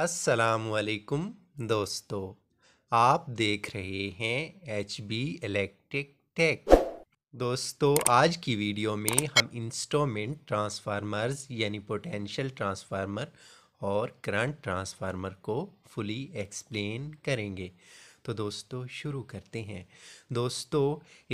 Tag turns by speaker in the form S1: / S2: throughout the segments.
S1: वालेकुम दोस्तों आप देख रहे हैं एच बी इलेक्ट्रिक टेक दोस्तों आज की वीडियो में हम इंस्टॉलमेंट ट्रांसफार्मर्स यानी पोटेंशियल ट्रांसफार्मर और करंट ट्रांसफार्मर को फुली एक्सप्लेन करेंगे तो दोस्तों शुरू करते हैं दोस्तों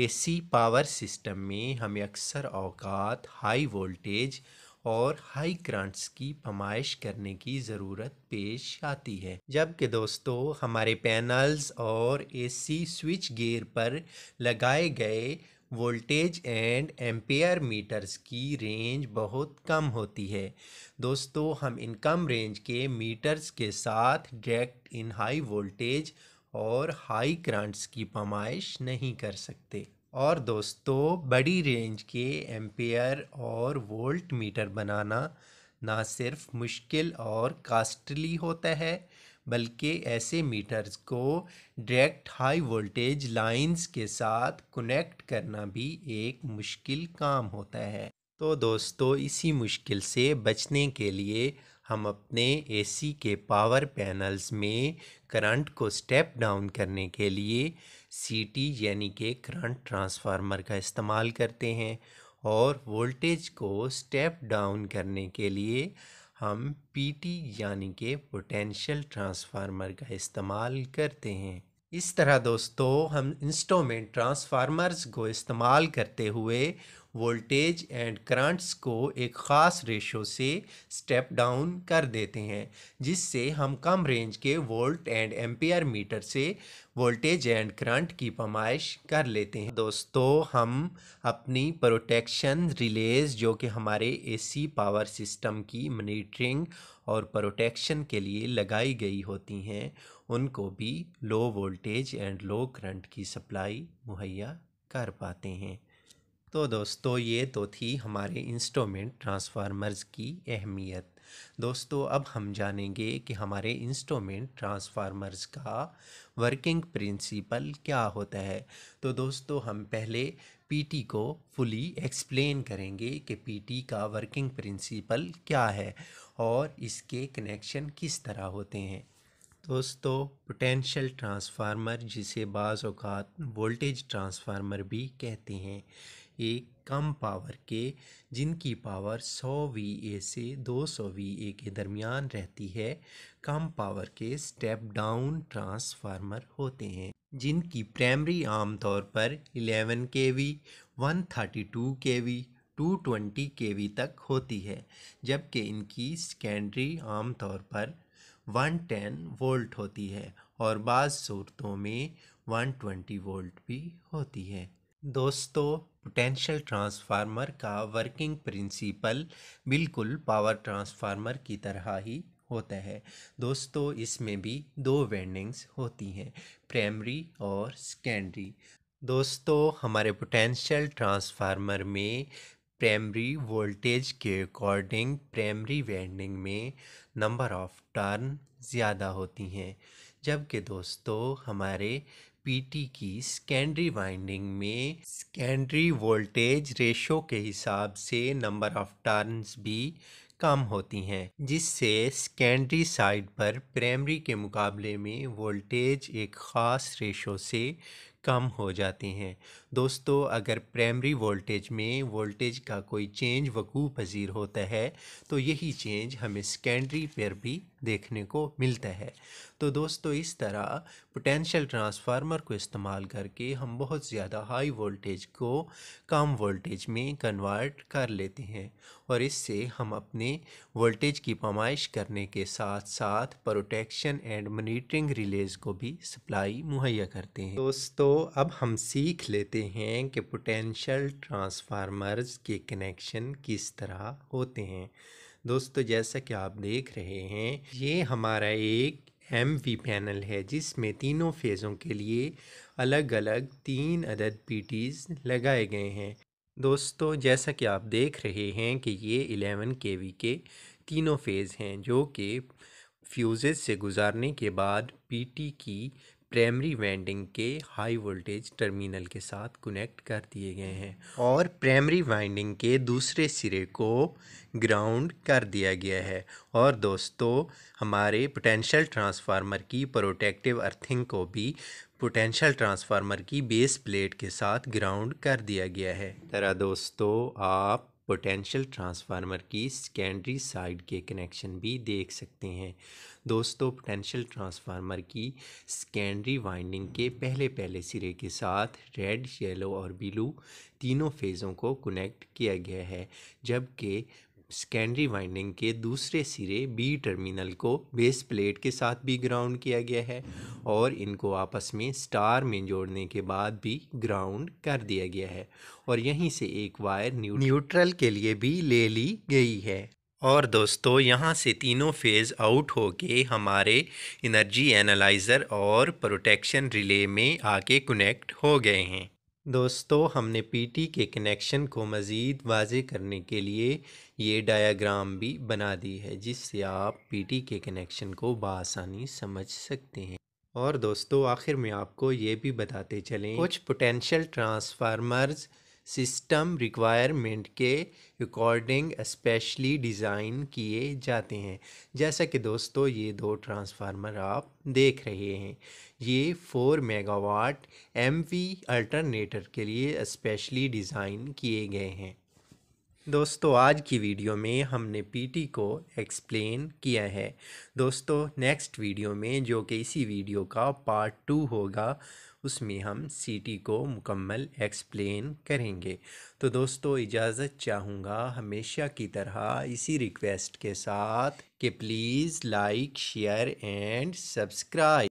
S1: एसी पावर सिस्टम में हमें अक्सर अवकात हाई वोल्टेज और हाई ग्रांट्स की फमाइश करने की ज़रूरत पेश आती है जबकि दोस्तों हमारे पैनल्स और एसी स्विच गेयर पर लगाए गए वोल्टेज एंड एम्पेयर मीटर्स की रेंज बहुत कम होती है दोस्तों हम इन कम रेंज के मीटर्स के साथ डायरेक्ट इन हाई वोल्टेज और हाई ग्रांट्स की पमाइश नहीं कर सकते और दोस्तों बड़ी रेंज के एम्पेयर और वोल्ट मीटर बनाना ना सिर्फ मुश्किल और कास्टली होता है बल्कि ऐसे मीटर्स को डायरेक्ट हाई वोल्टेज लाइंस के साथ कनेक्ट करना भी एक मुश्किल काम होता है तो दोस्तों इसी मुश्किल से बचने के लिए हम अपने एसी के पावर पैनल्स में करंट को स्टेप डाउन करने के लिए सीटी यानी कि करंट ट्रांसफार्मर का इस्तेमाल करते हैं और वोल्टेज को स्टेप डाउन करने के लिए हम पीटी यानी कि पोटेंशियल ट्रांसफार्मर का इस्तेमाल करते हैं इस तरह दोस्तों हम में ट्रांसफार्मर्स को इस्तेमाल करते हुए वोल्टेज एंड करंट्स को एक ख़ास रेशो से स्टेप डाउन कर देते हैं जिससे हम कम रेंज के वोल्ट एंड एम्पियर मीटर से वोल्टेज एंड करंट की पमाइश कर लेते हैं दोस्तों हम अपनी प्रोटेक्शन रिलेज जो कि हमारे एसी पावर सिस्टम की मनीटरिंग और प्रोटेक्शन के लिए लगाई गई होती हैं उनको भी low voltage and low current की सप्लाई मुहैया कर पाते हैं तो दोस्तों ये तो थी हमारे इंस्ट्रूमेंट ट्रांसफार्मर्स की अहमियत दोस्तों अब हम जानेंगे कि हमारे इंस्ट्रूमेंट ट्रांसफार्मर्स का वर्किंग प्रिंसिपल क्या होता है तो दोस्तों हम पहले पीटी को फुली एक्सप्लेन करेंगे कि पीटी का वर्किंग प्रिंसिपल क्या है और इसके कनेक्शन किस तरह होते हैं दोस्तों पोटेंशियल ट्रांसफार्मर जिसे बाज़ अवत वोल्टेज ट्रांसफार्मर भी कहते हैं ये कम पावर के जिनकी पावर 100 वी से 200 वी के दरमियान रहती है कम पावर के स्टेप डाउन ट्रांसफार्मर होते हैं जिनकी प्राइमरी आमतौर पर 11 K V one thirty two K V two twenty K V तक होती है जबकि इनकी सेकेंडरी आमतौर पर 110 वोल्ट होती है और बाद सूरतों में 120 वोल्ट भी होती है दोस्तों पोटेंशियल ट्रांसफार्मर का वर्किंग प्रिंसिपल बिल्कुल पावर ट्रांसफार्मर की तरह ही होता है दोस्तों इसमें भी दो वेंडिंग्स होती हैं प्राइमरी और सेकेंडरी दोस्तों हमारे पोटेंशियल ट्रांसफार्मर में प्राइमरी वोल्टेज के अकॉर्डिंग प्राइमरी वाइंडिंग में नंबर ऑफ टर्न ज़्यादा होती हैं जबकि दोस्तों हमारे पीटी की सेकेंडरी वाइंडिंग में सेकेंडरी वोल्टेज रेशो के हिसाब से नंबर ऑफ टर्न्स भी कम होती हैं जिससे सेकेंडरी साइड पर प्राइमरी के मुकाबले में वोल्टेज एक ख़ास रेशो से कम हो जाते हैं दोस्तों अगर प्राइमरी वोल्टेज में वोल्टेज का कोई चेंज वकू पजीर होता है तो यही चेंज हमें सेकेंडरी पर भी देखने को मिलता है तो दोस्तों इस तरह पोटेंशियल ट्रांसफार्मर को इस्तेमाल करके हम बहुत ज़्यादा हाई वोल्टेज को कम वोल्टेज में कन्वर्ट कर लेते हैं और इससे हम अपने वोल्टेज की पमाइश करने के साथ साथ प्रोटेक्शन एंड मोनीटरिंग रिलेज को भी सप्लाई मुहैया करते हैं दोस्तों तो अब हम सीख लेते हैं कि पोटेंशियल ट्रांसफार्मर्स के कनेक्शन किस तरह होते हैं दोस्तों जैसा कि आप देख रहे हैं ये हमारा एक एम वी पैनल है जिसमें तीनों फेज़ों के लिए अलग अलग तीन अदद पीटीज लगाए गए हैं दोस्तों जैसा कि आप देख रहे हैं कि ये एलेवन के वी के तीनों फेज़ हैं जो कि फ्यूज़ से गुजारने के बाद पीटी की प्राइमरी वाइंडिंग के हाई वोल्टेज टर्मिनल के साथ कनेक्ट कर दिए गए हैं और प्राइमरी वाइंडिंग के दूसरे सिरे को ग्राउंड कर दिया गया है और दोस्तों हमारे पोटेंशियल ट्रांसफार्मर की प्रोटेक्टिव अर्थिंग को भी पोटेंशियल ट्रांसफार्मर की बेस प्लेट के साथ ग्राउंड कर दिया गया है तरह दोस्तों आप पोटेंशियल ट्रांसफार्मर की सेकेंडरी साइड के कनेक्शन भी देख सकते हैं दोस्तों पोटेंशियल ट्रांसफार्मर की सेकेंडरी वाइंडिंग के पहले पहले सिरे के साथ रेड येलो और ब्लू तीनों फेज़ों को कनेक्ट किया गया है जबकि सेकेंडरी वाइंडिंग के दूसरे सिरे बी टर्मिनल को बेस प्लेट के साथ भी ग्राउंड किया गया है और इनको आपस में स्टार में जोड़ने के बाद भी ग्राउंड कर दिया गया है और यहीं से एक वायर न्यूट्रल के लिए भी ले ली गई है और दोस्तों यहाँ से तीनों फेज़ आउट होके हमारे एनर्जी एनालाइज़र और प्रोटेक्शन रिले में आके कनेक्ट हो गए हैं दोस्तों हमने पीटी के कनेक्शन को मज़ीद वाजे करने के लिए ये डायाग्राम भी बना दी है जिससे आप पीटी के कनेक्शन को बसानी समझ सकते हैं और दोस्तों आखिर में आपको ये भी बताते चलें कुछ पोटेंशियल ट्रांसफार्मर्स सिस्टम रिक्वायरमेंट के अकॉर्डिंग स्पेशली डिज़ाइन किए जाते हैं जैसा कि दोस्तों ये दो ट्रांसफार्मर आप देख रहे हैं ये फोर मेगावाट एम अल्टरनेटर के लिए स्पेशली डिज़ाइन किए गए हैं दोस्तों आज की वीडियो में हमने पीटी को एक्सप्लेन किया है दोस्तों नेक्स्ट वीडियो में जो कि इसी वीडियो का पार्ट टू होगा उसमें हम सी को मुकम्मल एक्सप्लेन करेंगे तो दोस्तों इजाज़त चाहूँगा हमेशा की तरह इसी रिक्वेस्ट के साथ कि please like share and subscribe